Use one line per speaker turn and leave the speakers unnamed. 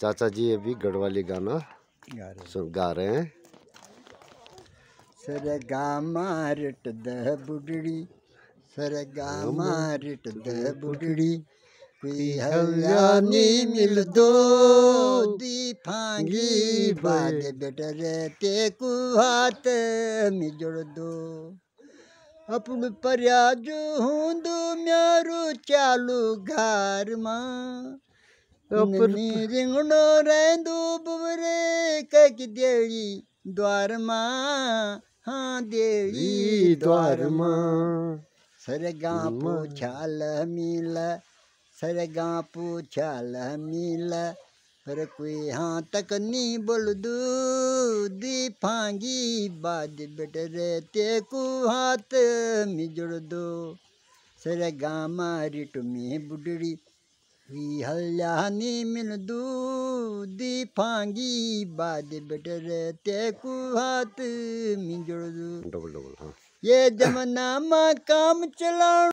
चाचा जी अभी गढ़वाली गाना गा रहे हैं सर गा मारट द सर गा मारट द बुढ़ड़ी मिल दो दी फांगी बाद बेटर ते कुहात मिजड़ दो अपन पर्याज हूँ दो म्यारू चालू घर माँ तो रिंगणो रे दूब रे कक देवी द्वार माँ हाँ देवी द्वार माँ सरगा पूछाल मिल सरगा पूछाल मिल पर कोई हाँ तक नी बोल दू दी फांगी बाद बेट रे ते को हाथ मिजुड़ दो सरगा मारी तुम्हें बुडड़ी विहल्यानी मिल दूदी फांगी बाद बटर ते कुहात
मिंजड़ दू ये जमना काम चला